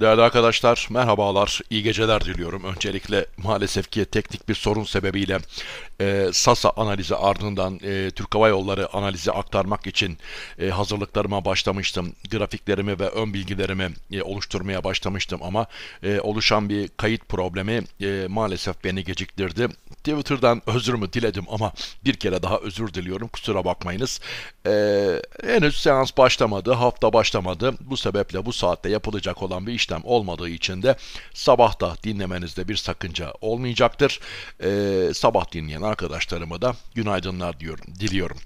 Değerli arkadaşlar merhabalar, iyi geceler diliyorum. Öncelikle maalesef ki teknik bir sorun sebebiyle e, Sasa analizi ardından e, Türk Hava Yolları analizi aktarmak için e, hazırlıklarıma başlamıştım. Grafiklerimi ve ön bilgilerimi e, oluşturmaya başlamıştım ama e, oluşan bir kayıt problemi e, maalesef beni geciktirdi. Twitter'dan özrümü diledim ama bir kere daha özür diliyorum kusura bakmayınız. E, henüz seans başlamadı, hafta başlamadı. Bu sebeple bu saatte yapılacak olan bir iş işlem olmadığı için de sabah da dinlemenizde bir sakınca olmayacaktır. Ee, sabah dinleyen arkadaşlarıma da günaydınlar diyorum, diliyorum.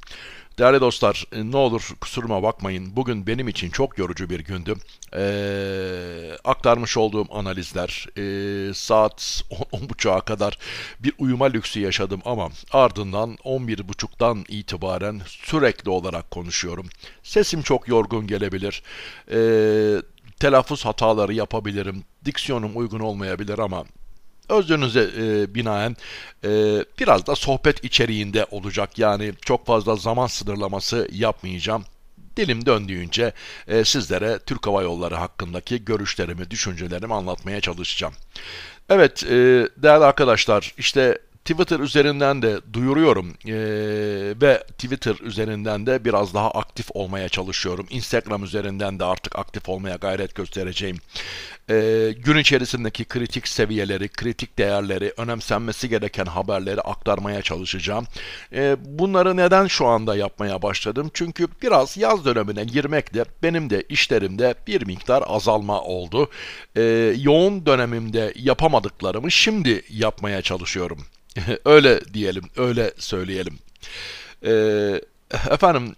Değerli dostlar e, ne olur kusuruma bakmayın. Bugün benim için çok yorucu bir gündü. Ee, aktarmış olduğum analizler e, saat 10.30'a kadar bir uyuma lüksü yaşadım ama ardından 11.30'dan itibaren sürekli olarak konuşuyorum. Sesim çok yorgun gelebilir. Ee, telaffuz hataları yapabilirim. Diksiyonum uygun olmayabilir ama özünüze e, binaen e, biraz da sohbet içeriğinde olacak. Yani çok fazla zaman sınırlaması yapmayacağım. Dilim döndüğünce e, sizlere Türk Hava Yolları hakkındaki görüşlerimi, düşüncelerimi anlatmaya çalışacağım. Evet e, değerli arkadaşlar işte Twitter üzerinden de duyuruyorum e, ve Twitter üzerinden de biraz daha aktif olmaya çalışıyorum. Instagram üzerinden de artık aktif olmaya gayret göstereceğim. E, gün içerisindeki kritik seviyeleri, kritik değerleri, önemsenmesi gereken haberleri aktarmaya çalışacağım. E, bunları neden şu anda yapmaya başladım? Çünkü biraz yaz dönemine girmekle benim de işlerimde bir miktar azalma oldu. E, yoğun dönemimde yapamadıklarımı şimdi yapmaya çalışıyorum. öyle diyelim, öyle söyleyelim. Ee, efendim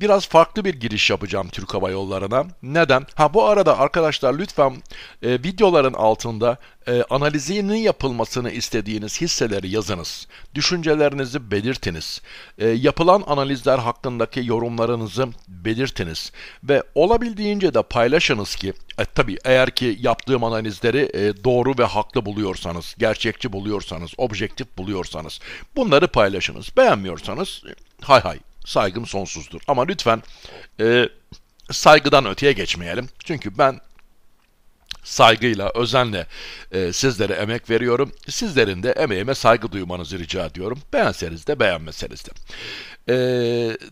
biraz farklı bir giriş yapacağım Türk Hava Yolları'na. Neden? Ha bu arada arkadaşlar lütfen e, videoların altında e, analizinin yapılmasını istediğiniz hisseleri yazınız. Düşüncelerinizi belirtiniz. E, yapılan analizler hakkındaki yorumlarınızı belirtiniz. Ve olabildiğince de paylaşınız ki e, tabii eğer ki yaptığım analizleri e, doğru ve haklı buluyorsanız, gerçekçi buluyorsanız, objektif buluyorsanız bunları paylaşınız. Beğenmiyorsanız hay hay saygım sonsuzdur. Ama lütfen e, saygıdan öteye geçmeyelim. Çünkü ben saygıyla, özenle e, sizlere emek veriyorum. Sizlerin de emeğime saygı duymanızı rica ediyorum. Beğenseniz de beğenmeseniz de. E,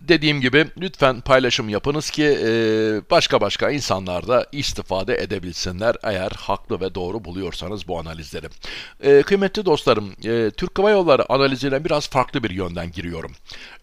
dediğim gibi lütfen paylaşım yapınız ki e, başka başka insanlar da istifade edebilsinler eğer haklı ve doğru buluyorsanız bu analizleri. E, kıymetli dostlarım e, Türk Hava Yolları analizine biraz farklı bir yönden giriyorum.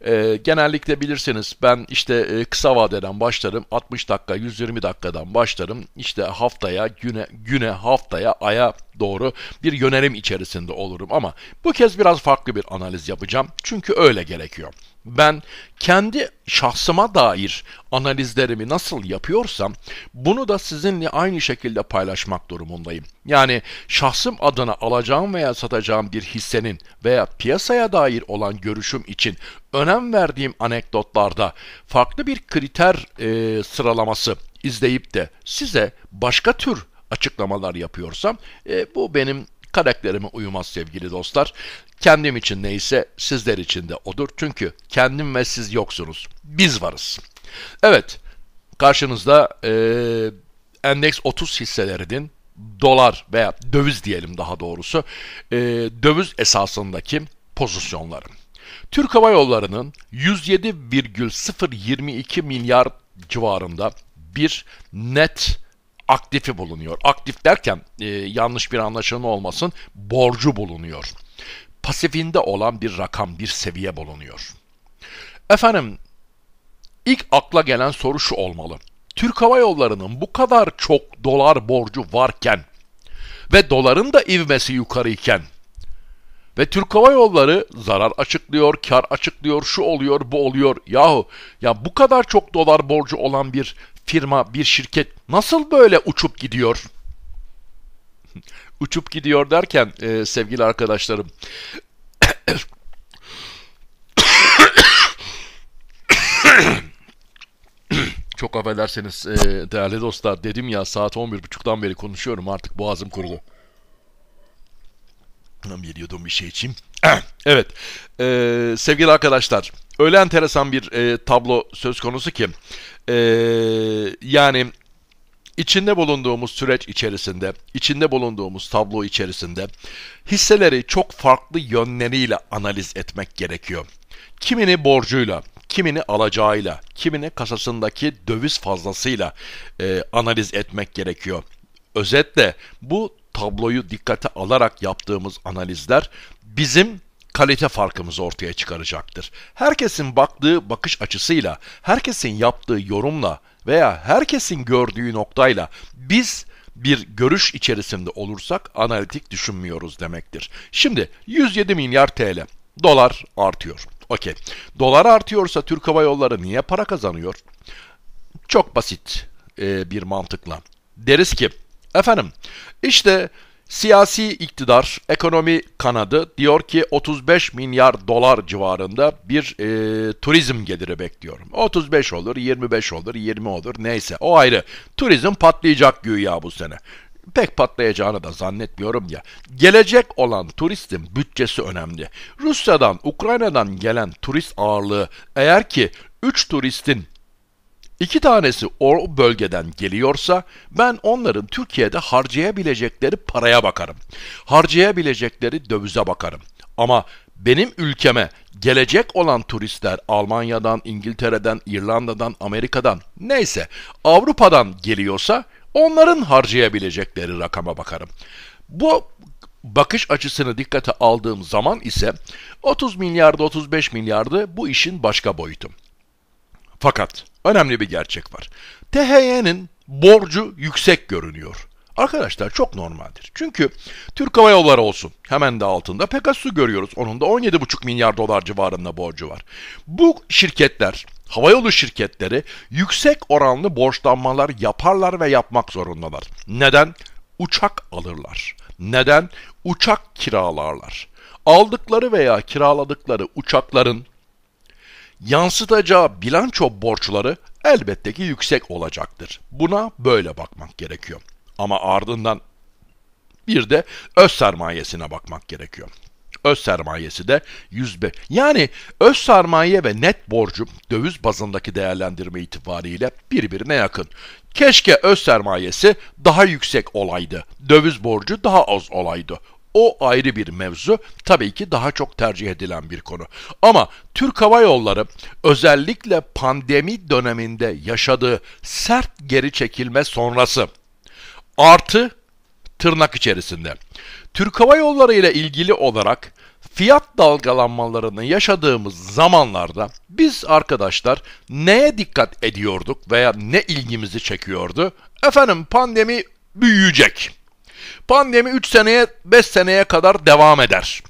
E, genellikle bilirsiniz ben işte e, kısa vadeden başlarım 60 dakika 120 dakikadan başlarım işte haftaya güne güne haftaya aya doğru bir yönelim içerisinde olurum ama bu kez biraz farklı bir analiz yapacağım çünkü öyle gerekiyor ben kendi şahsıma dair analizlerimi nasıl yapıyorsam bunu da sizinle aynı şekilde paylaşmak durumundayım. Yani şahsım adına alacağım veya satacağım bir hissenin veya piyasaya dair olan görüşüm için önem verdiğim anekdotlarda farklı bir kriter e, sıralaması izleyip de size başka tür açıklamalar yapıyorsam e, bu benim karakterime uyumaz sevgili dostlar. Kendim için neyse sizler için de odur. Çünkü kendim ve siz yoksunuz. Biz varız. Evet karşınızda e, endeks 30 hisselerinin dolar veya döviz diyelim daha doğrusu e, döviz esasındaki pozisyonları. Türk Hava Yolları'nın 107,022 milyar civarında bir net aktifi bulunuyor. Aktif derken e, yanlış bir anlaşılma olmasın borcu bulunuyor. Pasifinde olan bir rakam, bir seviye bulunuyor. Efendim ilk akla gelen soru şu olmalı. Türk Hava Yolları'nın bu kadar çok dolar borcu varken ve doların da ivmesi yukarıyken ve Türk Hava Yolları zarar açıklıyor, kar açıklıyor, şu oluyor, bu oluyor. Yahu ya bu kadar çok dolar borcu olan bir firma, bir şirket nasıl böyle uçup gidiyor? uçup gidiyor derken e, sevgili arkadaşlarım. Çok affedersiniz e, değerli dostlar dedim ya saat 11.30'dan beri konuşuyorum artık boğazım kurudu. Bir yudum bir şey içeyim. evet. Ee, sevgili arkadaşlar, öyle enteresan bir e, tablo söz konusu ki e, yani içinde bulunduğumuz süreç içerisinde, içinde bulunduğumuz tablo içerisinde hisseleri çok farklı yönleriyle analiz etmek gerekiyor. Kimini borcuyla, kimini alacağıyla, kimini kasasındaki döviz fazlasıyla e, analiz etmek gerekiyor. Özetle bu tabloyu dikkate alarak yaptığımız analizler bizim kalite farkımızı ortaya çıkaracaktır. Herkesin baktığı bakış açısıyla, herkesin yaptığı yorumla veya herkesin gördüğü noktayla biz bir görüş içerisinde olursak analitik düşünmüyoruz demektir. Şimdi 107 milyar TL dolar artıyor. Okey. Dolar artıyorsa Türk Hava Yolları niye para kazanıyor? Çok basit e, bir mantıkla. Deriz ki efendim işte Siyasi iktidar, ekonomi kanadı diyor ki 35 milyar dolar civarında bir e, turizm geliri bekliyorum. 35 olur, 25 olur, 20 olur neyse o ayrı. Turizm patlayacak güya bu sene. Pek patlayacağını da zannetmiyorum ya. Gelecek olan turistin bütçesi önemli. Rusya'dan, Ukrayna'dan gelen turist ağırlığı eğer ki 3 turistin İki tanesi o bölgeden geliyorsa ben onların Türkiye'de harcayabilecekleri paraya bakarım. Harcayabilecekleri dövize bakarım. Ama benim ülkeme gelecek olan turistler Almanya'dan, İngiltere'den, İrlanda'dan, Amerika'dan neyse Avrupa'dan geliyorsa onların harcayabilecekleri rakama bakarım. Bu bakış açısını dikkate aldığım zaman ise 30 milyardı 35 milyardı bu işin başka boyutu. Fakat önemli bir gerçek var. THY'nin borcu yüksek görünüyor. Arkadaşlar çok normaldir. Çünkü Türk Hava Yolları olsun hemen de altında Pegasus'u görüyoruz. Onun da 17,5 milyar dolar civarında borcu var. Bu şirketler, havayolu şirketleri yüksek oranlı borçlanmalar yaparlar ve yapmak zorundalar. Neden? Uçak alırlar. Neden? Uçak kiralarlar. Aldıkları veya kiraladıkları uçakların yansıtacağı bilanço borçları elbette ki yüksek olacaktır. Buna böyle bakmak gerekiyor. Ama ardından bir de öz sermayesine bakmak gerekiyor. Öz sermayesi de 105. Yani öz sermaye ve net borcu döviz bazındaki değerlendirme itibariyle birbirine yakın. Keşke öz sermayesi daha yüksek olaydı. Döviz borcu daha az olaydı. O ayrı bir mevzu. Tabii ki daha çok tercih edilen bir konu. Ama Türk Hava Yolları özellikle pandemi döneminde yaşadığı sert geri çekilme sonrası artı tırnak içerisinde. Türk Hava Yolları ile ilgili olarak fiyat dalgalanmalarını yaşadığımız zamanlarda biz arkadaşlar neye dikkat ediyorduk veya ne ilgimizi çekiyordu? Efendim pandemi büyüyecek. Pandemi 3 seneye 5 seneye kadar devam eder.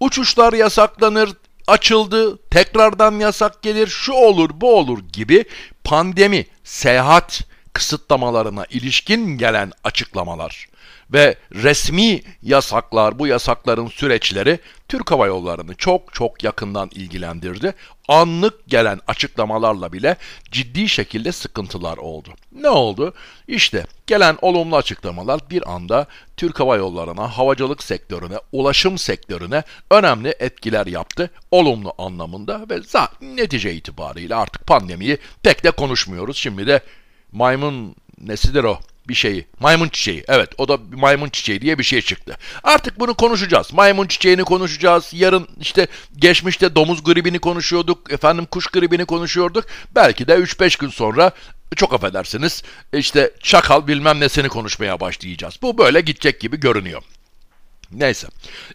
Uçuşlar yasaklanır, açıldı, tekrardan yasak gelir, şu olur bu olur gibi pandemi, seyahat kısıtlamalarına ilişkin gelen açıklamalar ve resmi yasaklar, bu yasakların süreçleri Türk Hava Yolları'nı çok çok yakından ilgilendirdi. Anlık gelen açıklamalarla bile ciddi şekilde sıkıntılar oldu. Ne oldu? İşte gelen olumlu açıklamalar bir anda Türk Hava Yolları'na, havacılık sektörüne, ulaşım sektörüne önemli etkiler yaptı. Olumlu anlamında ve netice itibariyle artık pandemiyi pek de konuşmuyoruz. Şimdi de maymun nesidir o? bir şeyi. Maymun çiçeği. Evet o da maymun çiçeği diye bir şey çıktı. Artık bunu konuşacağız. Maymun çiçeğini konuşacağız. Yarın işte geçmişte domuz gribini konuşuyorduk. Efendim kuş gribini konuşuyorduk. Belki de 3-5 gün sonra çok affedersiniz işte çakal bilmem nesini konuşmaya başlayacağız. Bu böyle gidecek gibi görünüyor. Neyse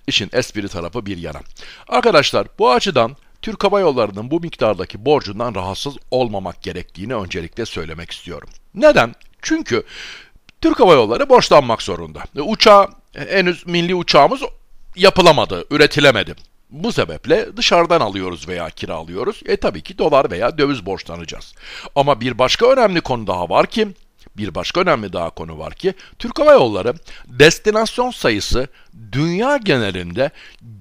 işin espri tarafı bir yana. Arkadaşlar bu açıdan Türk Hava Yolları'nın bu miktardaki borcundan rahatsız olmamak gerektiğini öncelikle söylemek istiyorum. Neden? Çünkü Türk Hava Yolları borçlanmak zorunda. E, uçağı, e, henüz milli uçağımız yapılamadı, üretilemedi. Bu sebeple dışarıdan alıyoruz veya kiralıyoruz. E tabii ki dolar veya döviz borçlanacağız. Ama bir başka önemli konu daha var ki, bir başka önemli daha konu var ki, Türk Hava Yolları destinasyon sayısı dünya genelinde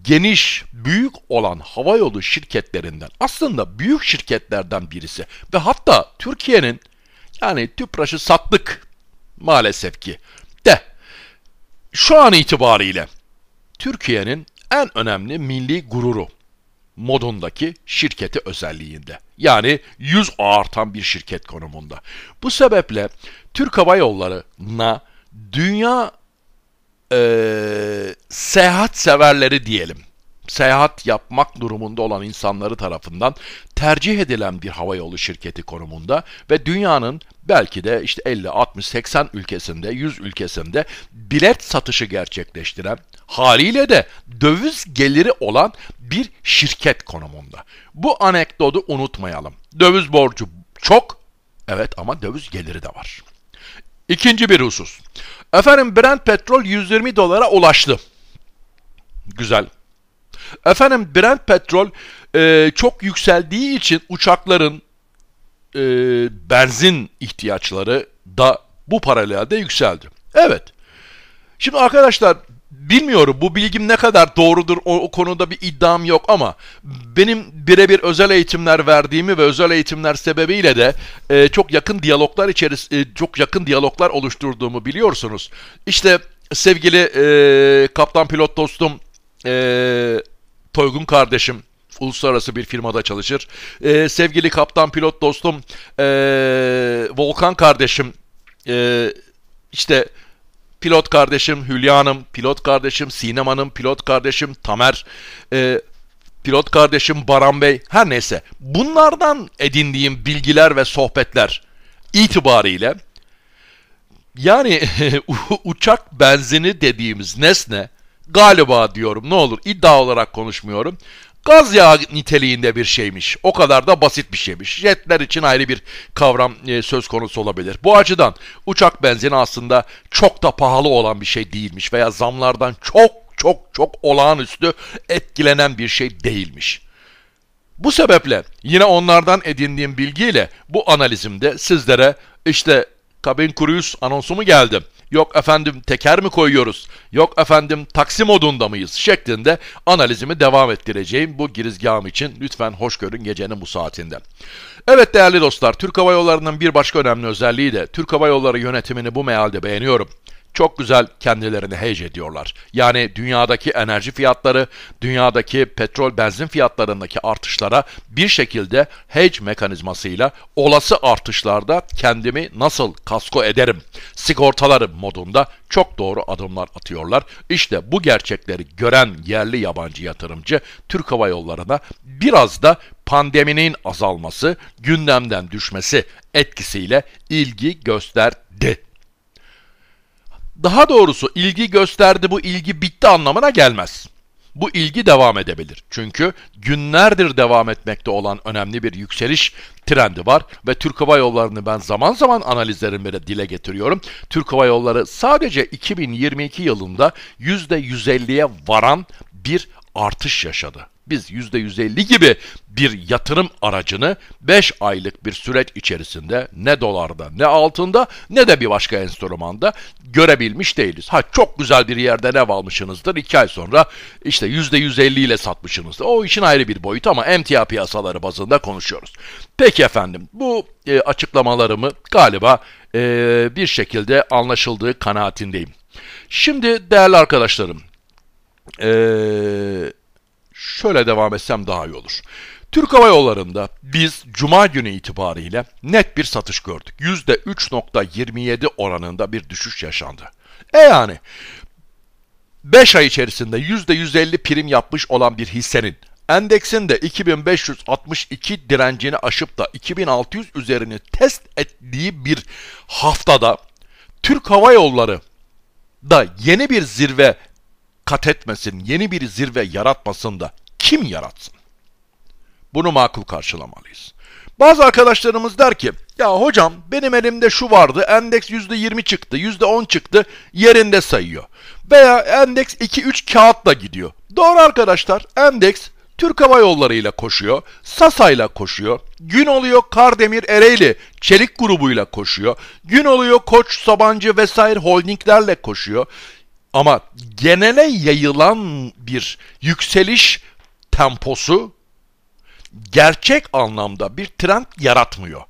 geniş, büyük olan havayolu şirketlerinden aslında büyük şirketlerden birisi ve hatta Türkiye'nin yani Tüpraş'ı sattık maalesef ki. De şu an itibariyle Türkiye'nin en önemli milli gururu modundaki şirketi özelliğinde. Yani 100 artan bir şirket konumunda. Bu sebeple Türk Hava Yolları'na dünya e, seyahat severleri diyelim seyahat yapmak durumunda olan insanları tarafından tercih edilen bir havayolu şirketi konumunda ve dünyanın belki de işte 50, 60, 80 ülkesinde, 100 ülkesinde bilet satışı gerçekleştiren haliyle de döviz geliri olan bir şirket konumunda. Bu anekdotu unutmayalım. Döviz borcu çok, evet ama döviz geliri de var. İkinci bir husus. Efendim Brent petrol 120 dolara ulaştı. Güzel. Efendim Brent petrol e, çok yükseldiği için uçakların e, benzin ihtiyaçları da bu paralelde yükseldi. Evet. Şimdi arkadaşlar bilmiyorum bu bilgim ne kadar doğrudur o, o konuda bir iddiam yok ama benim birebir özel eğitimler verdiğimi ve özel eğitimler sebebiyle de e, çok yakın diyaloglar içeris e, çok yakın diyaloglar oluşturduğumu biliyorsunuz. İşte sevgili e, kaptan pilot dostum e, Toygun kardeşim uluslararası bir firmada çalışır. Ee, sevgili kaptan pilot dostum ee, Volkan kardeşim ee, işte pilot kardeşim Hülya pilot kardeşim Sinem pilot kardeşim Tamer, ee, pilot kardeşim Baran Bey her neyse bunlardan edindiğim bilgiler ve sohbetler itibariyle yani uçak benzini dediğimiz nesne galiba diyorum ne olur iddia olarak konuşmuyorum. Gaz yağı niteliğinde bir şeymiş. O kadar da basit bir şeymiş. Jetler için ayrı bir kavram e, söz konusu olabilir. Bu açıdan uçak benzini aslında çok da pahalı olan bir şey değilmiş veya zamlardan çok çok çok olağanüstü etkilenen bir şey değilmiş. Bu sebeple yine onlardan edindiğim bilgiyle bu analizimde sizlere işte kabin kuruyuz anonsumu geldi yok efendim teker mi koyuyoruz, yok efendim taksi modunda mıyız şeklinde analizimi devam ettireceğim bu girizgahım için. Lütfen hoş görün gecenin bu saatinde. Evet değerli dostlar, Türk Hava Yolları'nın bir başka önemli özelliği de Türk Hava Yolları yönetimini bu mealde beğeniyorum çok güzel kendilerini hece ediyorlar. Yani dünyadaki enerji fiyatları, dünyadaki petrol benzin fiyatlarındaki artışlara bir şekilde hedge mekanizmasıyla olası artışlarda kendimi nasıl kasko ederim, sigortalarım modunda çok doğru adımlar atıyorlar. İşte bu gerçekleri gören yerli yabancı yatırımcı Türk Hava Yolları'na biraz da pandeminin azalması, gündemden düşmesi etkisiyle ilgi gösterdi daha doğrusu ilgi gösterdi bu ilgi bitti anlamına gelmez. Bu ilgi devam edebilir. Çünkü günlerdir devam etmekte olan önemli bir yükseliş trendi var ve Türk Hava Yolları'nı ben zaman zaman analizlerimde dile getiriyorum. Türk Hava Yolları sadece 2022 yılında %150'ye varan bir artış yaşadı biz %150 gibi bir yatırım aracını 5 aylık bir süreç içerisinde ne dolarda ne altında ne de bir başka enstrümanda görebilmiş değiliz. Ha çok güzel bir yerde ne almışsınızdır 2 ay sonra işte %150 ile satmışsınızdır. O işin ayrı bir boyutu ama emtia piyasaları bazında konuşuyoruz. Peki efendim bu e, açıklamalarımı galiba e, bir şekilde anlaşıldığı kanaatindeyim. Şimdi değerli arkadaşlarım, ee, şöyle devam etsem daha iyi olur. Türk Hava Yolları'nda biz cuma günü itibariyle net bir satış gördük. %3.27 oranında bir düşüş yaşandı. E yani 5 ay içerisinde %150 prim yapmış olan bir hissenin endeksin de 2562 direncini aşıp da 2600 üzerini test ettiği bir haftada Türk Hava Yolları da yeni bir zirve kat etmesin, yeni bir zirve yaratmasın da kim yaratsın? Bunu makul karşılamalıyız. Bazı arkadaşlarımız der ki, ya hocam benim elimde şu vardı, endeks %20 çıktı, %10 çıktı, yerinde sayıyor. Veya endeks 2-3 kağıtla gidiyor. Doğru arkadaşlar, endeks Türk Hava Yolları ile koşuyor, Sasa ile koşuyor, gün oluyor Kardemir Ereğli Çelik grubuyla koşuyor, gün oluyor Koç Sabancı vesaire holdinglerle koşuyor. Ama genele yayılan bir yükseliş temposu gerçek anlamda bir trend yaratmıyor.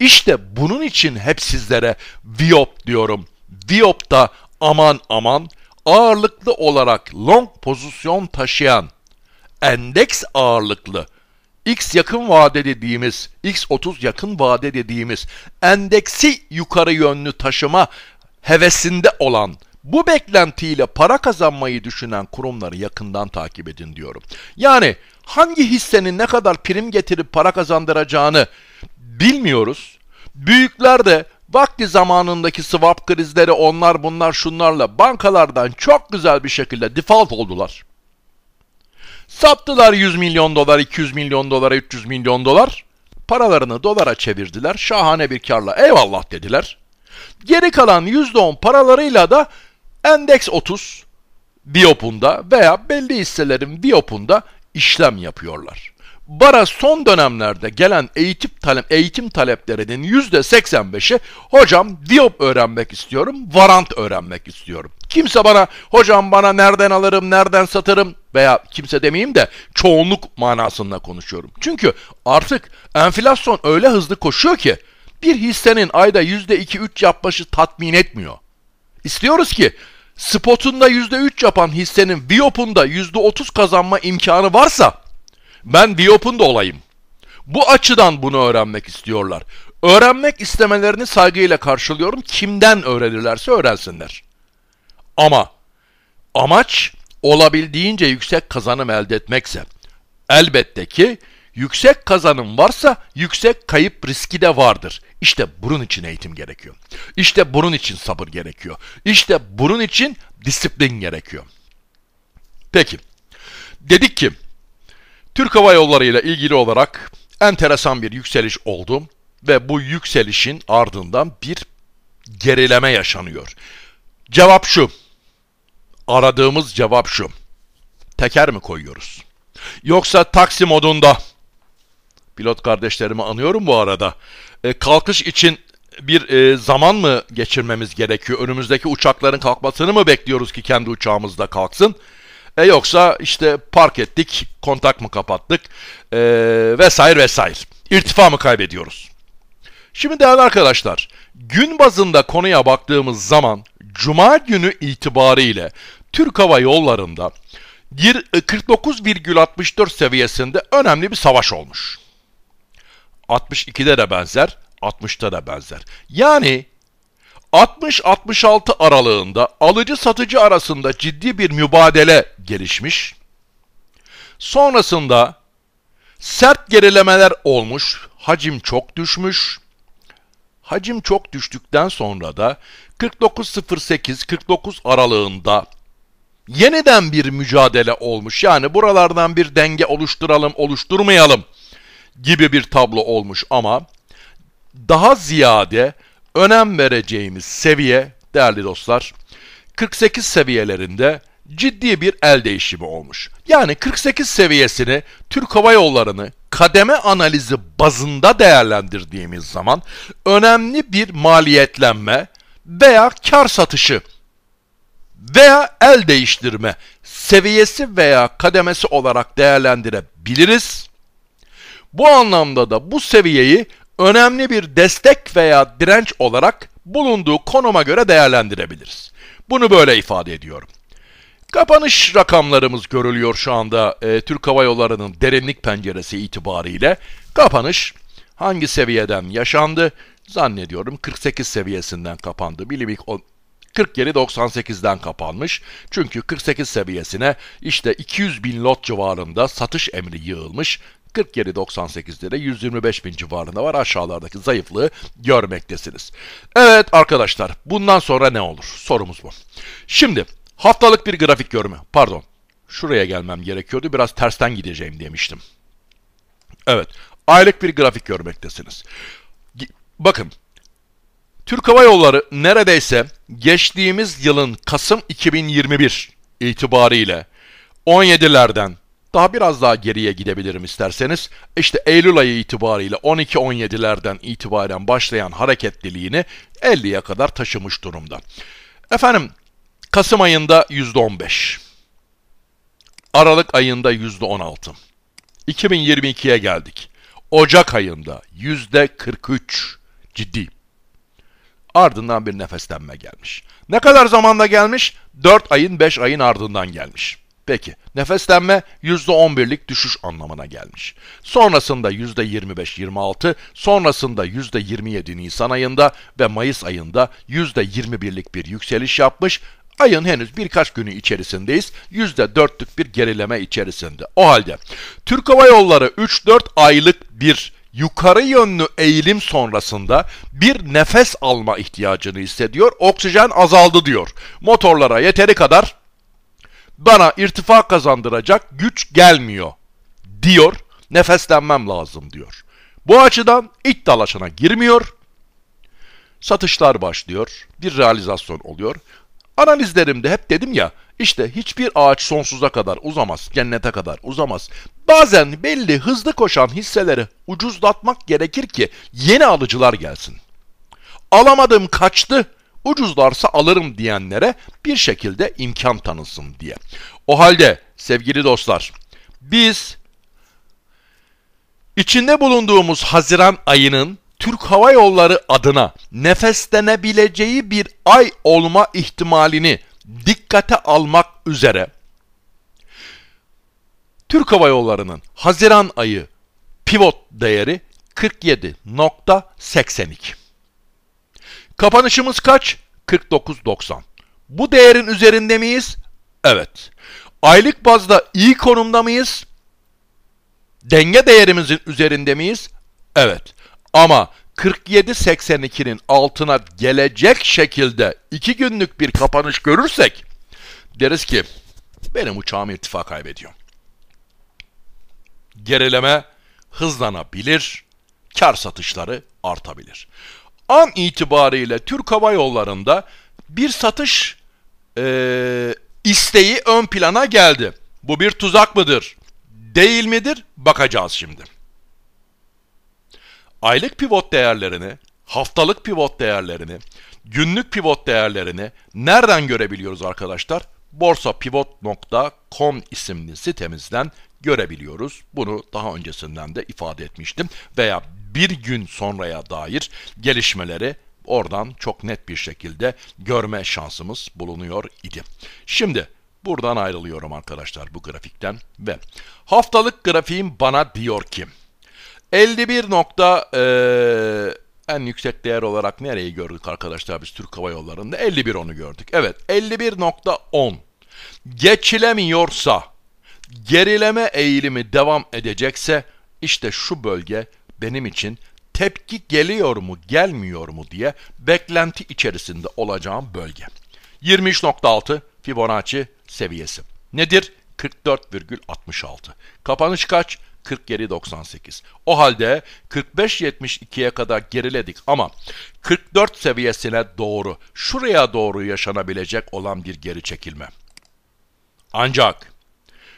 İşte bunun için hep sizlere VIOP diyorum. VIOP da aman aman ağırlıklı olarak long pozisyon taşıyan endeks ağırlıklı X yakın vade dediğimiz, X30 yakın vade dediğimiz endeksi yukarı yönlü taşıma hevesinde olan bu beklentiyle para kazanmayı düşünen kurumları yakından takip edin diyorum. Yani hangi hissenin ne kadar prim getirip para kazandıracağını bilmiyoruz. Büyükler de vakti zamanındaki swap krizleri onlar bunlar şunlarla bankalardan çok güzel bir şekilde default oldular. Sattılar 100 milyon dolar, 200 milyon dolara, 300 milyon dolar. Paralarını dolara çevirdiler. Şahane bir karla eyvallah dediler. Geri kalan %10 paralarıyla da Endeks 30 Diyop'unda veya belli hisselerin Diyop'unda işlem yapıyorlar. Bara son dönemlerde gelen eğitim talep eğitim taleplerinin %85'i hocam Diop öğrenmek istiyorum, varant öğrenmek istiyorum. Kimse bana hocam bana nereden alırım, nereden satarım veya kimse demeyeyim de çoğunluk manasında konuşuyorum. Çünkü artık enflasyon öyle hızlı koşuyor ki bir hissenin ayda %2-3 yapması tatmin etmiyor. İstiyoruz ki spotunda %3 yapan hissenin Viop'unda %30 kazanma imkanı varsa ben Viop'unda olayım. Bu açıdan bunu öğrenmek istiyorlar. Öğrenmek istemelerini saygıyla karşılıyorum. Kimden öğrenirlerse öğrensinler. Ama amaç olabildiğince yüksek kazanım elde etmekse elbette ki Yüksek kazanım varsa yüksek kayıp riski de vardır. İşte bunun için eğitim gerekiyor. İşte bunun için sabır gerekiyor. İşte bunun için disiplin gerekiyor. Peki. Dedik ki Türk Hava Yolları ile ilgili olarak enteresan bir yükseliş oldu ve bu yükselişin ardından bir gerileme yaşanıyor. Cevap şu. Aradığımız cevap şu. Teker mi koyuyoruz? Yoksa taksi modunda Pilot kardeşlerimi anıyorum bu arada. E, kalkış için bir e, zaman mı geçirmemiz gerekiyor? Önümüzdeki uçakların kalkmasını mı bekliyoruz ki kendi uçağımız da kalksın? E yoksa işte park ettik, kontak mı kapattık e, vesaire vesaire. İrtifa mı kaybediyoruz? Şimdi değerli arkadaşlar, gün bazında konuya baktığımız zaman Cuma günü itibariyle Türk Hava Yolları'nda 49,64 e, seviyesinde önemli bir savaş olmuş. 62'de de benzer, 60'ta da benzer. Yani 60-66 aralığında alıcı satıcı arasında ciddi bir mübadele gelişmiş. Sonrasında sert gerilemeler olmuş, hacim çok düşmüş. Hacim çok düştükten sonra da 49.08-49 aralığında yeniden bir mücadele olmuş. Yani buralardan bir denge oluşturalım, oluşturmayalım gibi bir tablo olmuş ama daha ziyade önem vereceğimiz seviye değerli dostlar 48 seviyelerinde ciddi bir el değişimi olmuş. Yani 48 seviyesini Türk Hava Yolları'nı kademe analizi bazında değerlendirdiğimiz zaman önemli bir maliyetlenme veya kar satışı veya el değiştirme seviyesi veya kademesi olarak değerlendirebiliriz. Bu anlamda da bu seviyeyi önemli bir destek veya direnç olarak bulunduğu konuma göre değerlendirebiliriz. Bunu böyle ifade ediyorum. Kapanış rakamlarımız görülüyor şu anda e, Türk Hava Yolları'nın derinlik penceresi itibariyle. Kapanış hangi seviyeden yaşandı? Zannediyorum 48 seviyesinden kapandı. Bilimik 47 98'den kapanmış. Çünkü 48 seviyesine işte 200 bin lot civarında satış emri yığılmış. 47.98 lira 125 bin civarında var. Aşağılardaki zayıflığı görmektesiniz. Evet arkadaşlar bundan sonra ne olur? Sorumuz bu. Şimdi haftalık bir grafik görme. Pardon şuraya gelmem gerekiyordu. Biraz tersten gideceğim demiştim. Evet aylık bir grafik görmektesiniz. Bakın Türk Hava Yolları neredeyse geçtiğimiz yılın Kasım 2021 itibariyle 17'lerden daha biraz daha geriye gidebilirim isterseniz. İşte Eylül ayı itibariyle 12-17'lerden itibaren başlayan hareketliliğini 50'ye kadar taşımış durumda. Efendim Kasım ayında %15. Aralık ayında %16. 2022'ye geldik. Ocak ayında %43 ciddi. Ardından bir nefeslenme gelmiş. Ne kadar zamanda gelmiş? 4 ayın 5 ayın ardından gelmiş. Peki nefeslenme %11'lik düşüş anlamına gelmiş. Sonrasında %25-26, sonrasında %27 Nisan ayında ve Mayıs ayında %21'lik bir yükseliş yapmış. Ayın henüz birkaç günü içerisindeyiz. %4'lük bir gerileme içerisinde. O halde Türk Hava Yolları 3-4 aylık bir yukarı yönlü eğilim sonrasında bir nefes alma ihtiyacını hissediyor. Oksijen azaldı diyor. Motorlara yeteri kadar bana irtifa kazandıracak güç gelmiyor diyor. Nefeslenmem lazım diyor. Bu açıdan ilk dalaşana girmiyor. Satışlar başlıyor. Bir realizasyon oluyor. Analizlerimde hep dedim ya işte hiçbir ağaç sonsuza kadar uzamaz, cennete kadar uzamaz. Bazen belli hızlı koşan hisseleri ucuzlatmak gerekir ki yeni alıcılar gelsin. Alamadım kaçtı ucuzlarsa alırım diyenlere bir şekilde imkan tanısın diye. O halde sevgili dostlar biz içinde bulunduğumuz Haziran ayının Türk Hava Yolları adına nefeslenebileceği bir ay olma ihtimalini dikkate almak üzere Türk Hava Yolları'nın Haziran ayı pivot değeri 47.82. Kapanışımız kaç? 49.90. Bu değerin üzerinde miyiz? Evet. Aylık bazda iyi konumda mıyız? Denge değerimizin üzerinde miyiz? Evet. Ama 47.82'nin altına gelecek şekilde 2 günlük bir kapanış görürsek deriz ki benim uçağım irtifa kaybediyor. Gerileme hızlanabilir, kar satışları artabilir an itibariyle Türk Hava Yolları'nda bir satış e, isteği ön plana geldi. Bu bir tuzak mıdır? Değil midir? Bakacağız şimdi. Aylık pivot değerlerini, haftalık pivot değerlerini, günlük pivot değerlerini nereden görebiliyoruz arkadaşlar? borsapivot.com isimli sitemizden görebiliyoruz. Bunu daha öncesinden de ifade etmiştim. Veya bir gün sonraya dair gelişmeleri oradan çok net bir şekilde görme şansımız bulunuyor idi. Şimdi buradan ayrılıyorum arkadaşlar bu grafikten ve haftalık grafiğim bana diyor ki 51 nokta e, en yüksek değer olarak nereyi gördük arkadaşlar biz Türk Hava Yolları'nda 51 onu gördük. Evet 51.10 geçilemiyorsa gerileme eğilimi devam edecekse işte şu bölge benim için tepki geliyor mu gelmiyor mu diye beklenti içerisinde olacağım bölge. 23.6 Fibonacci seviyesi. Nedir? 44,66. Kapanış kaç? 47.98. O halde 45.72'ye kadar geriledik ama 44 seviyesine doğru, şuraya doğru yaşanabilecek olan bir geri çekilme. Ancak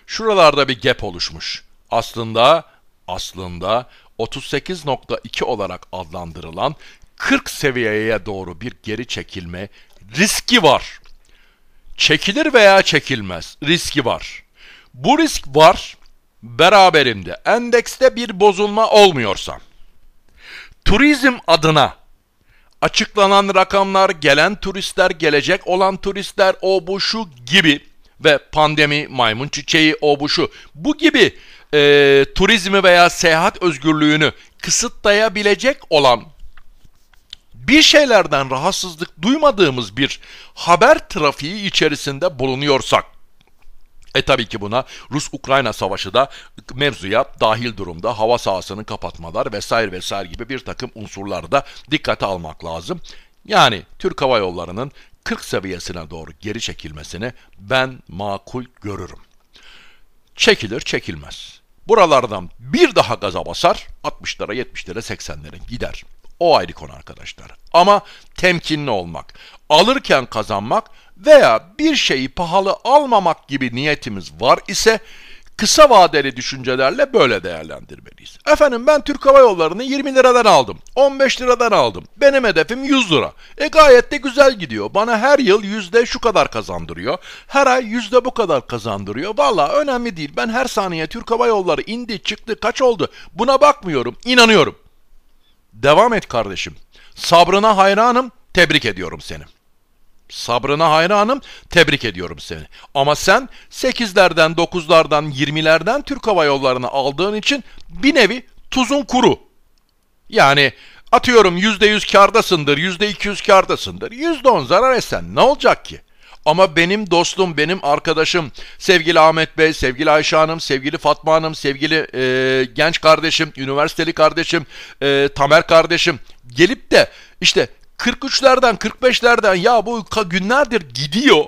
şuralarda bir gap oluşmuş. Aslında aslında 38.2 olarak adlandırılan 40 seviyeye doğru bir geri çekilme riski var. Çekilir veya çekilmez riski var. Bu risk var beraberinde endekste bir bozulma olmuyorsa. Turizm adına açıklanan rakamlar, gelen turistler, gelecek olan turistler, o bu şu gibi ve pandemi, maymun çiçeği, o bu şu bu gibi e, turizmi veya seyahat özgürlüğünü kısıtlayabilecek olan bir şeylerden rahatsızlık duymadığımız bir haber trafiği içerisinde bulunuyorsak e tabii ki buna Rus-Ukrayna savaşı da mevzuya dahil durumda. Hava sahasını kapatmalar vesaire vesaire gibi bir takım unsurları da dikkate almak lazım. Yani Türk Hava Yolları'nın 40 seviyesine doğru geri çekilmesini ben makul görürüm. Çekilir çekilmez. Buralardan bir daha gaza basar 60'lara 70'lere 80'lere gider. O ayrı konu arkadaşlar. Ama temkinli olmak, alırken kazanmak veya bir şeyi pahalı almamak gibi niyetimiz var ise kısa vadeli düşüncelerle böyle değerlendirmeliyiz. Efendim ben Türk Hava Yolları'nı 20 liradan aldım, 15 liradan aldım. Benim hedefim 100 lira. E gayet de güzel gidiyor. Bana her yıl yüzde şu kadar kazandırıyor. Her ay yüzde bu kadar kazandırıyor. Valla önemli değil. Ben her saniye Türk Hava Yolları indi çıktı kaç oldu buna bakmıyorum. İnanıyorum. Devam et kardeşim. Sabrına hayranım. Tebrik ediyorum seni. Sabrına hayranım, tebrik ediyorum seni. Ama sen 8'lerden, 9'lardan, 20'lerden Türk Hava yollarını aldığın için bir nevi tuzun kuru. Yani atıyorum %100 kardasındır, %200 kardasındır, %10 zarar etsen ne olacak ki? Ama benim dostum, benim arkadaşım, sevgili Ahmet Bey, sevgili Ayşe Hanım, sevgili Fatma Hanım, sevgili e, genç kardeşim, üniversiteli kardeşim, e, Tamer kardeşim gelip de işte 43'lerden 45'lerden ya bu günlerdir gidiyor.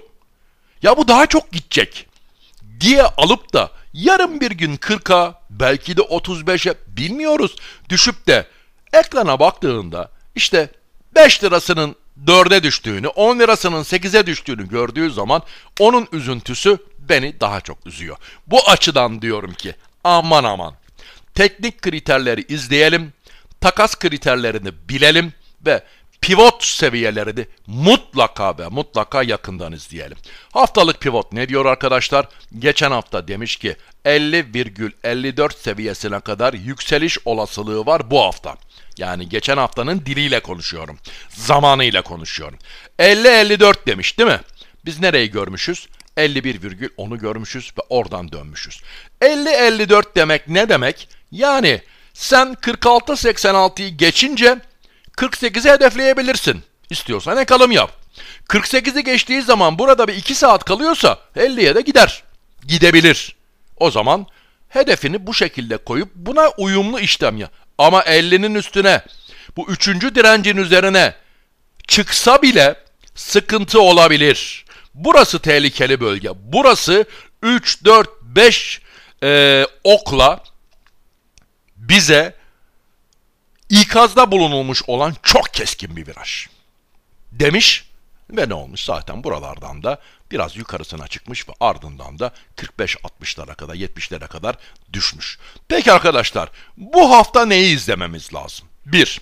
Ya bu daha çok gidecek diye alıp da yarın bir gün 40'a belki de 35'e bilmiyoruz düşüp de ekrana baktığında işte 5 lirasının 4'e düştüğünü, 10 lirasının 8'e düştüğünü gördüğü zaman onun üzüntüsü beni daha çok üzüyor. Bu açıdan diyorum ki aman aman teknik kriterleri izleyelim, takas kriterlerini bilelim ve pivot seviyeleri mutlaka ve mutlaka yakından izleyelim. Haftalık pivot ne diyor arkadaşlar? Geçen hafta demiş ki 50,54 seviyesine kadar yükseliş olasılığı var bu hafta. Yani geçen haftanın diliyle konuşuyorum. Zamanıyla konuşuyorum. 50-54 demiş değil mi? Biz nereyi görmüşüz? 51,10'u görmüşüz ve oradan dönmüşüz. 50-54 demek ne demek? Yani sen 46-86'yı geçince 48'i hedefleyebilirsin. İstiyorsan ekalım yap. 48'i geçtiği zaman burada bir 2 saat kalıyorsa 50'ye de gider. Gidebilir. O zaman hedefini bu şekilde koyup buna uyumlu işlem ya. Ama 50'nin üstüne bu üçüncü direncin üzerine çıksa bile sıkıntı olabilir. Burası tehlikeli bölge. Burası 3, 4, 5 e, okla bize ikazda bulunulmuş olan çok keskin bir viraj. Demiş ve ne olmuş zaten buralardan da biraz yukarısına çıkmış ve ardından da 45-60'lara kadar 70'lere kadar düşmüş. Peki arkadaşlar bu hafta neyi izlememiz lazım? 1.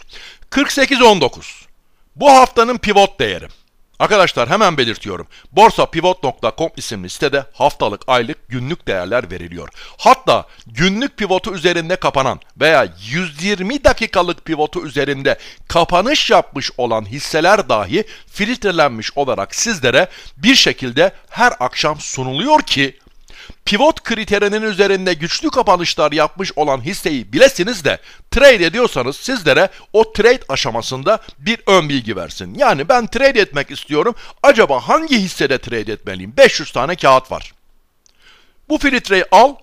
48-19 bu haftanın pivot değeri. Arkadaşlar hemen belirtiyorum. Borsapivot.com isimli sitede haftalık, aylık, günlük değerler veriliyor. Hatta günlük pivotu üzerinde kapanan veya 120 dakikalık pivotu üzerinde kapanış yapmış olan hisseler dahi filtrelenmiş olarak sizlere bir şekilde her akşam sunuluyor ki pivot kriterinin üzerinde güçlü kapanışlar yapmış olan hisseyi bilesiniz de trade ediyorsanız sizlere o trade aşamasında bir ön bilgi versin. Yani ben trade etmek istiyorum. Acaba hangi hissede trade etmeliyim? 500 tane kağıt var. Bu filtreyi al.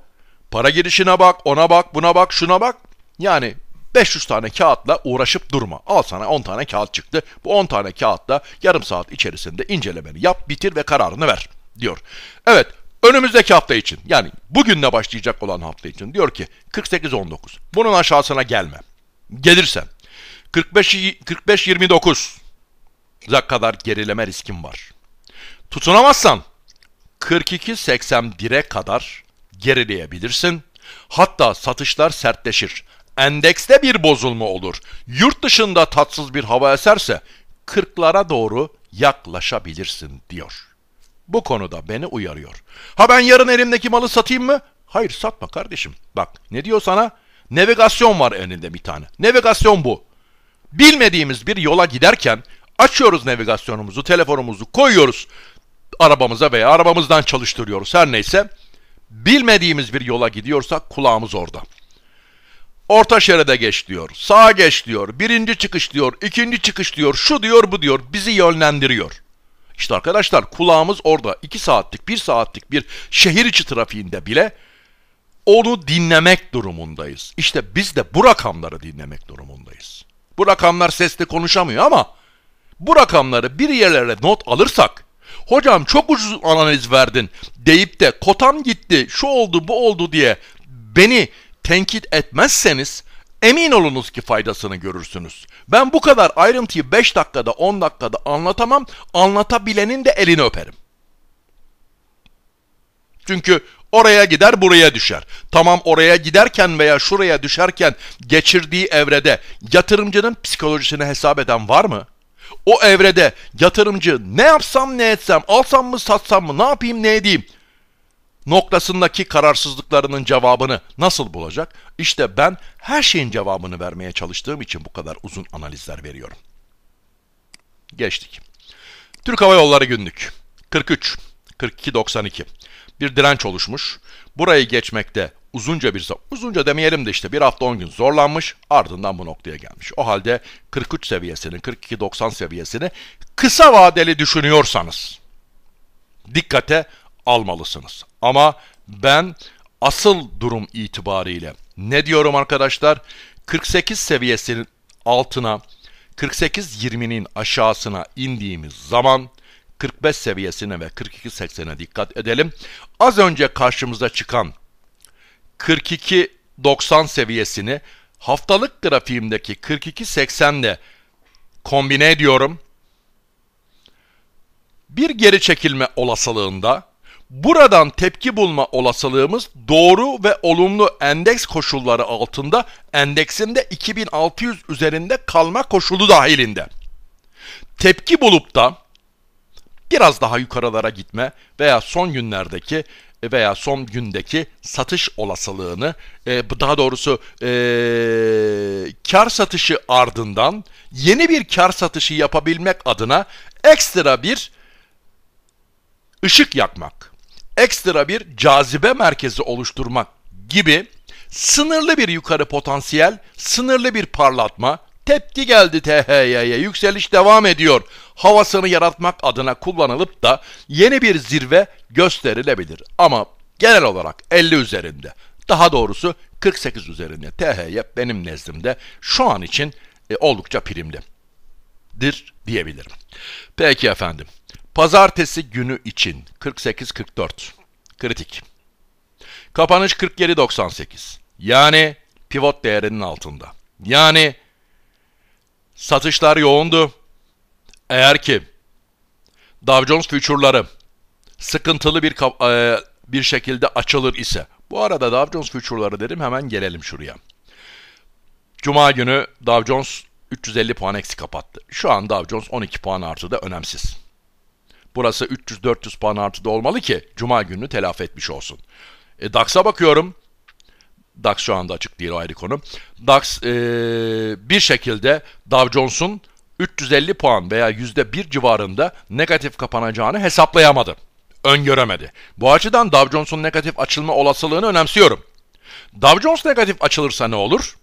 Para girişine bak, ona bak, buna bak, şuna bak. Yani 500 tane kağıtla uğraşıp durma. Al sana 10 tane kağıt çıktı. Bu 10 tane kağıtla yarım saat içerisinde incelemeni yap, bitir ve kararını ver diyor. Evet, Önümüzdeki hafta için yani bugünle başlayacak olan hafta için diyor ki 48-19 bunun aşağısına gelme. Gelirsen 45-29'a kadar gerileme riskim var. Tutunamazsan 42-81'e kadar gerileyebilirsin. Hatta satışlar sertleşir. Endekste bir bozulma olur. Yurt dışında tatsız bir hava eserse 40'lara doğru yaklaşabilirsin diyor bu konuda beni uyarıyor. Ha ben yarın elimdeki malı satayım mı? Hayır satma kardeşim. Bak ne diyor sana? Navigasyon var elinde bir tane. Navigasyon bu. Bilmediğimiz bir yola giderken açıyoruz navigasyonumuzu, telefonumuzu koyuyoruz arabamıza veya arabamızdan çalıştırıyoruz her neyse. Bilmediğimiz bir yola gidiyorsak kulağımız orada. Orta şeride geç diyor, sağa geç diyor, birinci çıkış diyor, ikinci çıkış diyor, şu diyor bu diyor bizi yönlendiriyor.'' İşte arkadaşlar kulağımız orada 2 saatlik 1 saatlik bir şehir içi trafiğinde bile onu dinlemek durumundayız. İşte biz de bu rakamları dinlemek durumundayız. Bu rakamlar sesle konuşamıyor ama bu rakamları bir yerlere not alırsak hocam çok ucuz analiz verdin deyip de kotam gitti şu oldu bu oldu diye beni tenkit etmezseniz emin olunuz ki faydasını görürsünüz. Ben bu kadar ayrıntıyı 5 dakikada 10 dakikada anlatamam. Anlatabilenin de elini öperim. Çünkü oraya gider buraya düşer. Tamam oraya giderken veya şuraya düşerken geçirdiği evrede yatırımcının psikolojisini hesap eden var mı? O evrede yatırımcı ne yapsam ne etsem, alsam mı satsam mı, ne yapayım ne edeyim noktasındaki kararsızlıklarının cevabını nasıl bulacak? İşte ben her şeyin cevabını vermeye çalıştığım için bu kadar uzun analizler veriyorum. Geçtik. Türk Hava Yolları günlük 43 42 92. Bir direnç oluşmuş. Burayı geçmekte uzunca bir zaman, uzunca demeyelim de işte bir hafta 10 gün zorlanmış ardından bu noktaya gelmiş. O halde 43 seviyesini, 42-90 seviyesini kısa vadeli düşünüyorsanız dikkate almalısınız. Ama ben asıl durum itibariyle ne diyorum arkadaşlar? 48 seviyesinin altına 48.20'nin aşağısına indiğimiz zaman 45 seviyesine ve 42.80'e dikkat edelim. Az önce karşımıza çıkan 42.90 seviyesini haftalık grafiğimdeki 42.80 ile kombine ediyorum. Bir geri çekilme olasılığında Buradan tepki bulma olasılığımız doğru ve olumlu endeks koşulları altında endeksinde 2600 üzerinde kalma koşulu dahilinde. Tepki bulup da biraz daha yukarılara gitme veya son günlerdeki veya son gündeki satış olasılığını e, daha doğrusu e, kar satışı ardından yeni bir kar satışı yapabilmek adına ekstra bir ışık yakmak ekstra bir cazibe merkezi oluşturmak gibi sınırlı bir yukarı potansiyel, sınırlı bir parlatma, tepki geldi THY'ye, yükseliş devam ediyor. Havasını yaratmak adına kullanılıp da yeni bir zirve gösterilebilir. Ama genel olarak 50 üzerinde, daha doğrusu 48 üzerinde THY benim nezdimde şu an için e, oldukça primlidir diyebilirim. Peki efendim. Pazartesi günü için 48-44 kritik. Kapanış 47.98 yani pivot değerinin altında. Yani satışlar yoğundu. Eğer ki Dow Jones future'ları sıkıntılı bir e, bir şekilde açılır ise. Bu arada Dow Jones future'ları dedim hemen gelelim şuraya. Cuma günü Dow Jones 350 puan eksi kapattı. Şu an Dow Jones 12 puan artı da önemsiz. Burası 300-400 puan artıda olmalı ki Cuma gününü telafi etmiş olsun. E, DAX'a bakıyorum. DAX şu anda açık değil o ayrı konu. DAX e, bir şekilde Dow Jones'un 350 puan veya %1 civarında negatif kapanacağını hesaplayamadı. Öngöremedi. Bu açıdan Dow Jones'un negatif açılma olasılığını önemsiyorum. Dow Jones negatif açılırsa ne olur?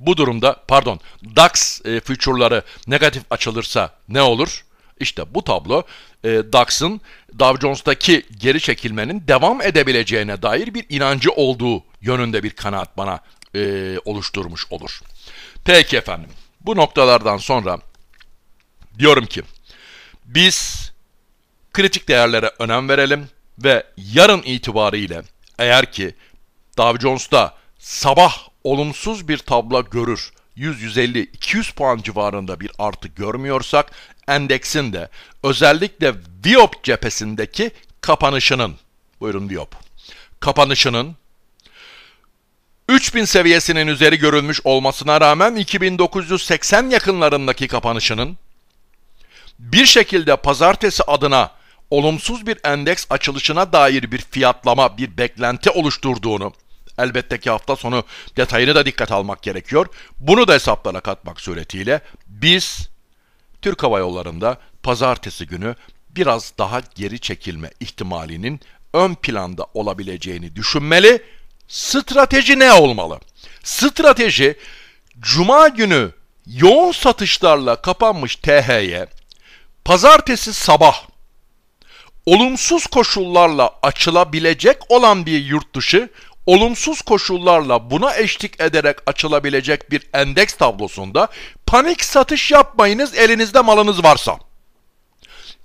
Bu durumda pardon DAX e, future'ları negatif açılırsa ne olur? İşte bu tablo e, DAX'ın Dow Jones'taki geri çekilmenin devam edebileceğine dair bir inancı olduğu yönünde bir kanaat bana e, oluşturmuş olur. Peki efendim bu noktalardan sonra diyorum ki biz kritik değerlere önem verelim ve yarın itibariyle eğer ki Dow Jones'ta sabah olumsuz bir tablo görür 100-150-200 puan civarında bir artı görmüyorsak endeksin de özellikle Viop cephesindeki kapanışının, buyurun Viop, kapanışının 3000 seviyesinin üzeri görülmüş olmasına rağmen 2980 yakınlarındaki kapanışının bir şekilde pazartesi adına olumsuz bir endeks açılışına dair bir fiyatlama, bir beklenti oluşturduğunu, elbette ki hafta sonu detayını da dikkat almak gerekiyor. Bunu da hesaplara katmak suretiyle biz Türk Hava Yolları'nda pazartesi günü biraz daha geri çekilme ihtimalinin ön planda olabileceğini düşünmeli. Strateji ne olmalı? Strateji cuma günü yoğun satışlarla kapanmış TH'ye pazartesi sabah olumsuz koşullarla açılabilecek olan bir yurt dışı olumsuz koşullarla buna eşlik ederek açılabilecek bir endeks tablosunda panik satış yapmayınız elinizde malınız varsa.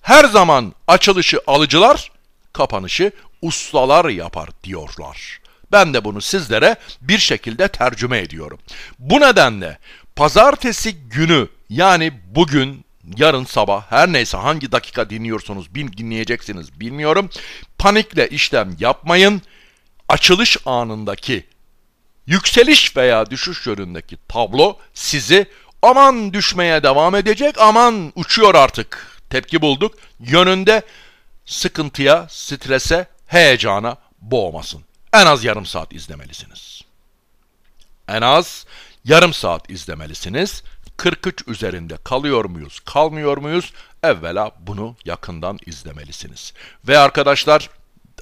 Her zaman açılışı alıcılar, kapanışı ustalar yapar diyorlar. Ben de bunu sizlere bir şekilde tercüme ediyorum. Bu nedenle pazartesi günü yani bugün yarın sabah her neyse hangi dakika dinliyorsunuz bin dinleyeceksiniz bilmiyorum. Panikle işlem yapmayın açılış anındaki yükseliş veya düşüş yönündeki tablo sizi aman düşmeye devam edecek, aman uçuyor artık tepki bulduk yönünde sıkıntıya, strese, heyecana boğmasın. En az yarım saat izlemelisiniz. En az yarım saat izlemelisiniz. 43 üzerinde kalıyor muyuz, kalmıyor muyuz? Evvela bunu yakından izlemelisiniz. Ve arkadaşlar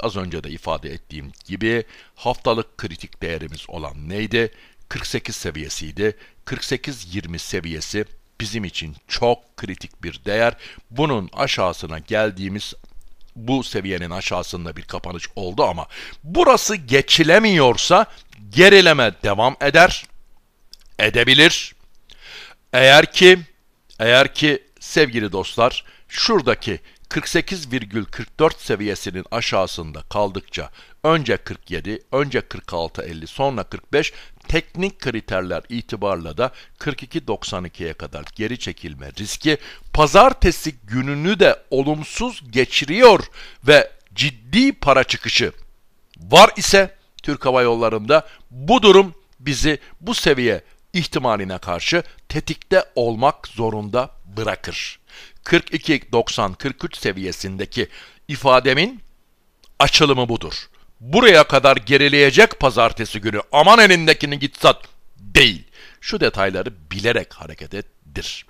az önce de ifade ettiğim gibi haftalık kritik değerimiz olan neydi? 48 seviyesiydi. 48-20 seviyesi bizim için çok kritik bir değer. Bunun aşağısına geldiğimiz bu seviyenin aşağısında bir kapanış oldu ama burası geçilemiyorsa gerileme devam eder. Edebilir. Eğer ki eğer ki sevgili dostlar şuradaki 48,44 seviyesinin aşağısında kaldıkça önce 47, önce 46.50 sonra 45 teknik kriterler itibarla da 42.92'ye kadar geri çekilme riski pazartesi gününü de olumsuz geçiriyor ve ciddi para çıkışı var ise Türk Hava Yolları'nda bu durum bizi bu seviye ihtimaline karşı tetikte olmak zorunda bırakır. 42, 90, 43 seviyesindeki ifademin açılımı budur. Buraya kadar gerileyecek pazartesi günü aman elindekini git sat değil. Şu detayları bilerek hareket ettir.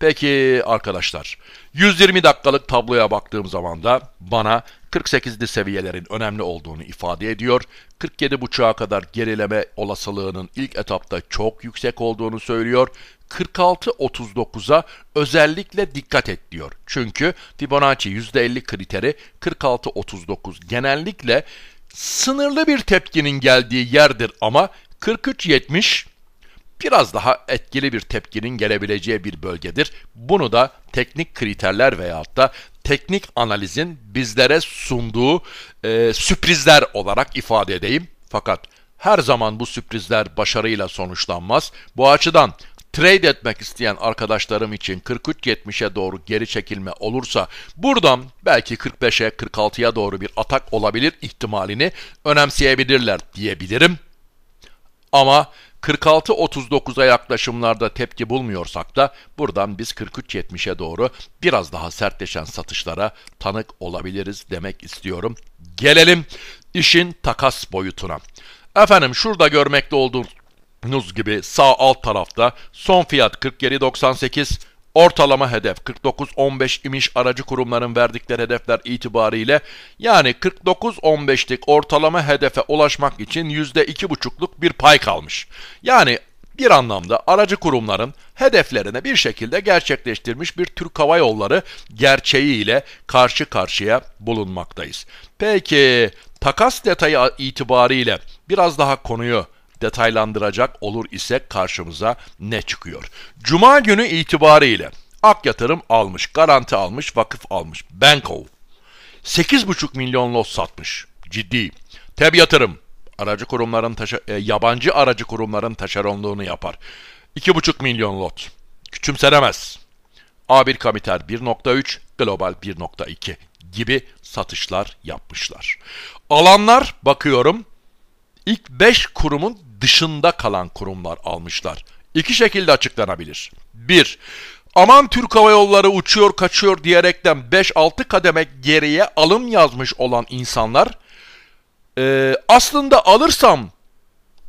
Peki arkadaşlar 120 dakikalık tabloya baktığım zaman da bana 48'li seviyelerin önemli olduğunu ifade ediyor. 47.5'a kadar gerileme olasılığının ilk etapta çok yüksek olduğunu söylüyor. 46-39'a özellikle dikkat et diyor. Çünkü Fibonacci %50 kriteri 46-39 genellikle sınırlı bir tepkinin geldiği yerdir ama 43-70 biraz daha etkili bir tepkinin gelebileceği bir bölgedir. Bunu da teknik kriterler veyahut da teknik analizin bizlere sunduğu e, sürprizler olarak ifade edeyim. Fakat her zaman bu sürprizler başarıyla sonuçlanmaz. Bu açıdan trade etmek isteyen arkadaşlarım için 43-70'e doğru geri çekilme olursa buradan belki 45'e 46'ya doğru bir atak olabilir ihtimalini önemseyebilirler diyebilirim. Ama 46-39'a yaklaşımlarda tepki bulmuyorsak da buradan biz 43-70'e doğru biraz daha sertleşen satışlara tanık olabiliriz demek istiyorum. Gelelim işin takas boyutuna. Efendim şurada görmekte olduğunuz gibi sağ alt tarafta son fiyat 47.98 Ortalama hedef 49-15 imiş aracı kurumların verdikleri hedefler itibariyle yani 49-15'lik ortalama hedefe ulaşmak için %2,5'luk bir pay kalmış. Yani bir anlamda aracı kurumların hedeflerine bir şekilde gerçekleştirmiş bir Türk Hava Yolları gerçeğiyle karşı karşıya bulunmaktayız. Peki takas detayı itibariyle biraz daha konuyu detaylandıracak olur ise karşımıza ne çıkıyor? Cuma günü itibariyle Ak Yatırım almış, garanti almış, vakıf almış. Banko 8,5 milyon lot satmış. Ciddi. Teb Yatırım aracı kurumların taşa, e, yabancı aracı kurumların taşeronluğunu yapar. 2,5 milyon lot. Küçümsenemez. A1 Kamiter 1.3, Global 1.2 gibi satışlar yapmışlar. Alanlar bakıyorum ilk 5 kurumun dışında kalan kurumlar almışlar. İki şekilde açıklanabilir. 1. Aman Türk Hava Yolları uçuyor kaçıyor diyerekten 5-6 kademe geriye alım yazmış olan insanlar e, aslında alırsam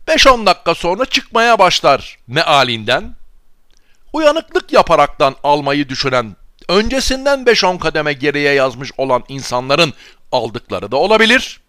5-10 dakika sonra çıkmaya başlar mealinden. Uyanıklık yaparaktan almayı düşünen, öncesinden 5-10 kademe geriye yazmış olan insanların aldıkları da olabilir.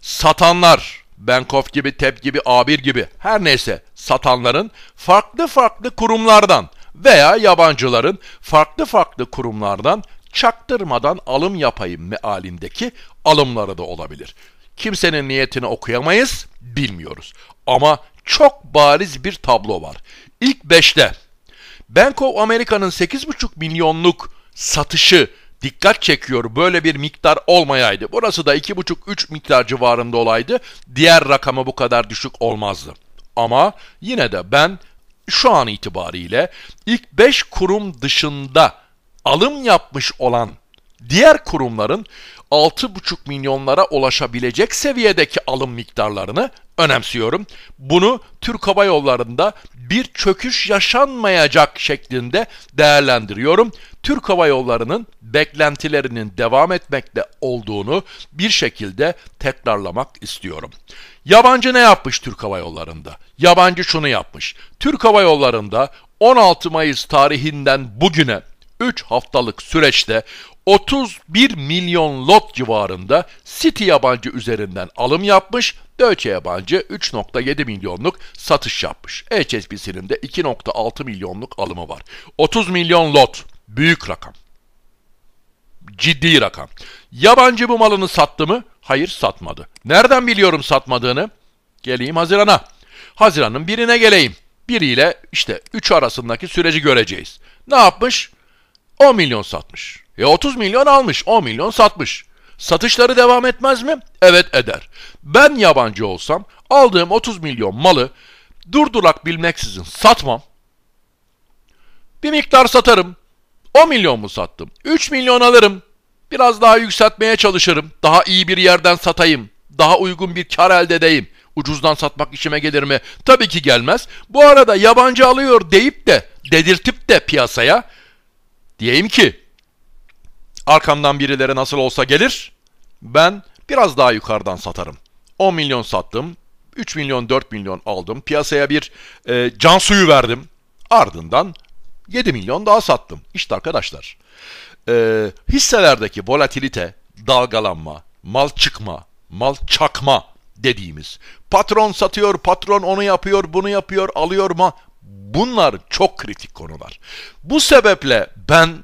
Satanlar, Benkof gibi, TEP gibi, A1 gibi her neyse satanların farklı farklı kurumlardan veya yabancıların farklı farklı kurumlardan çaktırmadan alım yapayım mealindeki alımları da olabilir. Kimsenin niyetini okuyamayız, bilmiyoruz. Ama çok bariz bir tablo var. İlk 5'te Bank of America'nın 8,5 milyonluk satışı dikkat çekiyor böyle bir miktar olmayaydı. Burası da 2,5-3 miktar civarında olaydı diğer rakama bu kadar düşük olmazdı. Ama yine de ben şu an itibariyle ilk 5 kurum dışında alım yapmış olan diğer kurumların 6,5 milyonlara ulaşabilecek seviyedeki alım miktarlarını önemsiyorum. Bunu Türk Hava Yolları'nda bir çöküş yaşanmayacak şeklinde değerlendiriyorum. Türk Hava Yolları'nın beklentilerinin devam etmekte olduğunu bir şekilde tekrarlamak istiyorum. Yabancı ne yapmış Türk Hava Yolları'nda? Yabancı şunu yapmış. Türk Hava Yolları'nda 16 Mayıs tarihinden bugüne 3 haftalık süreçte 31 milyon lot civarında City yabancı üzerinden alım yapmış, Deutsche yabancı 3.7 milyonluk satış yapmış. HSBC'nin de 2.6 milyonluk alımı var. 30 milyon lot, büyük rakam. Ciddi rakam. Yabancı bu malını sattı mı? Hayır satmadı. Nereden biliyorum satmadığını? Geleyim Haziran'a. Haziran'ın birine geleyim. Biriyle işte 3 arasındaki süreci göreceğiz. Ne yapmış? 10 milyon satmış. E 30 milyon almış, 10 milyon satmış. Satışları devam etmez mi? Evet eder. Ben yabancı olsam aldığım 30 milyon malı durdurak bilmeksizin satmam. Bir miktar satarım. 10 milyon mu sattım? 3 milyon alırım. Biraz daha yükseltmeye çalışırım. Daha iyi bir yerden satayım. Daha uygun bir kar elde edeyim. Ucuzdan satmak işime gelir mi? Tabii ki gelmez. Bu arada yabancı alıyor deyip de dedirtip de piyasaya diyeyim ki Arkamdan birileri nasıl olsa gelir. Ben biraz daha yukarıdan satarım. 10 milyon sattım. 3 milyon 4 milyon aldım. Piyasaya bir e, can suyu verdim. Ardından 7 milyon daha sattım. İşte arkadaşlar e, hisselerdeki volatilite, dalgalanma, mal çıkma, mal çakma dediğimiz patron satıyor, patron onu yapıyor, bunu yapıyor, alıyor mu? Bunlar çok kritik konular. Bu sebeple ben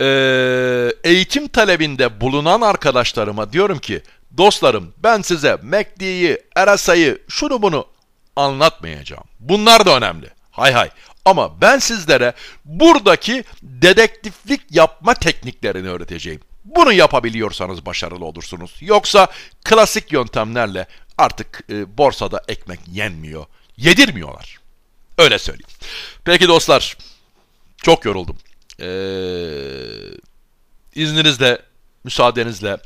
ee, eğitim talebinde bulunan arkadaşlarıma diyorum ki dostlarım ben size Mekdi'yi, Erasa'yı, şunu bunu anlatmayacağım. Bunlar da önemli. Hay hay. Ama ben sizlere buradaki dedektiflik yapma tekniklerini öğreteceğim. Bunu yapabiliyorsanız başarılı olursunuz. Yoksa klasik yöntemlerle artık e, borsada ekmek yenmiyor. Yedirmiyorlar. Öyle söyleyeyim. Peki dostlar çok yoruldum. Ee, izninizle, müsaadenizle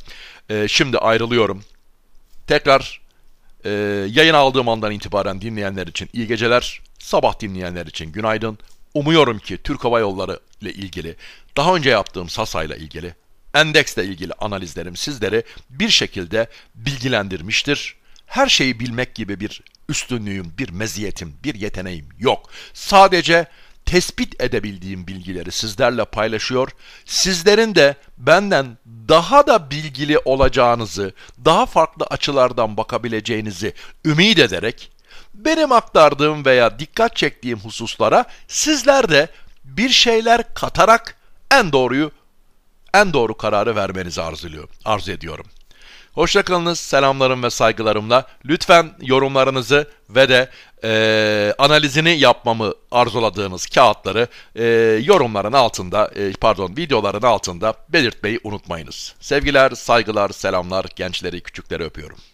e, şimdi ayrılıyorum. Tekrar e, yayın aldığım andan itibaren dinleyenler için iyi geceler, sabah dinleyenler için günaydın. Umuyorum ki Türk Hava Yolları ile ilgili, daha önce yaptığım Sasa ile ilgili, endeksle ilgili analizlerim sizleri bir şekilde bilgilendirmiştir. Her şeyi bilmek gibi bir üstünlüğüm, bir meziyetim, bir yeteneğim yok. Sadece tespit edebildiğim bilgileri sizlerle paylaşıyor. Sizlerin de benden daha da bilgili olacağınızı, daha farklı açılardan bakabileceğinizi ümit ederek benim aktardığım veya dikkat çektiğim hususlara sizler de bir şeyler katarak en doğruyu, en doğru kararı vermenizi arzuluyor, arzu ediyorum. Hoşçakalınız, selamlarım ve saygılarımla. Lütfen yorumlarınızı ve de e, analizini yapmamı arzuladığınız kağıtları e, yorumların altında, e, pardon videoların altında belirtmeyi unutmayınız. Sevgiler, saygılar, selamlar, gençleri, küçükleri öpüyorum.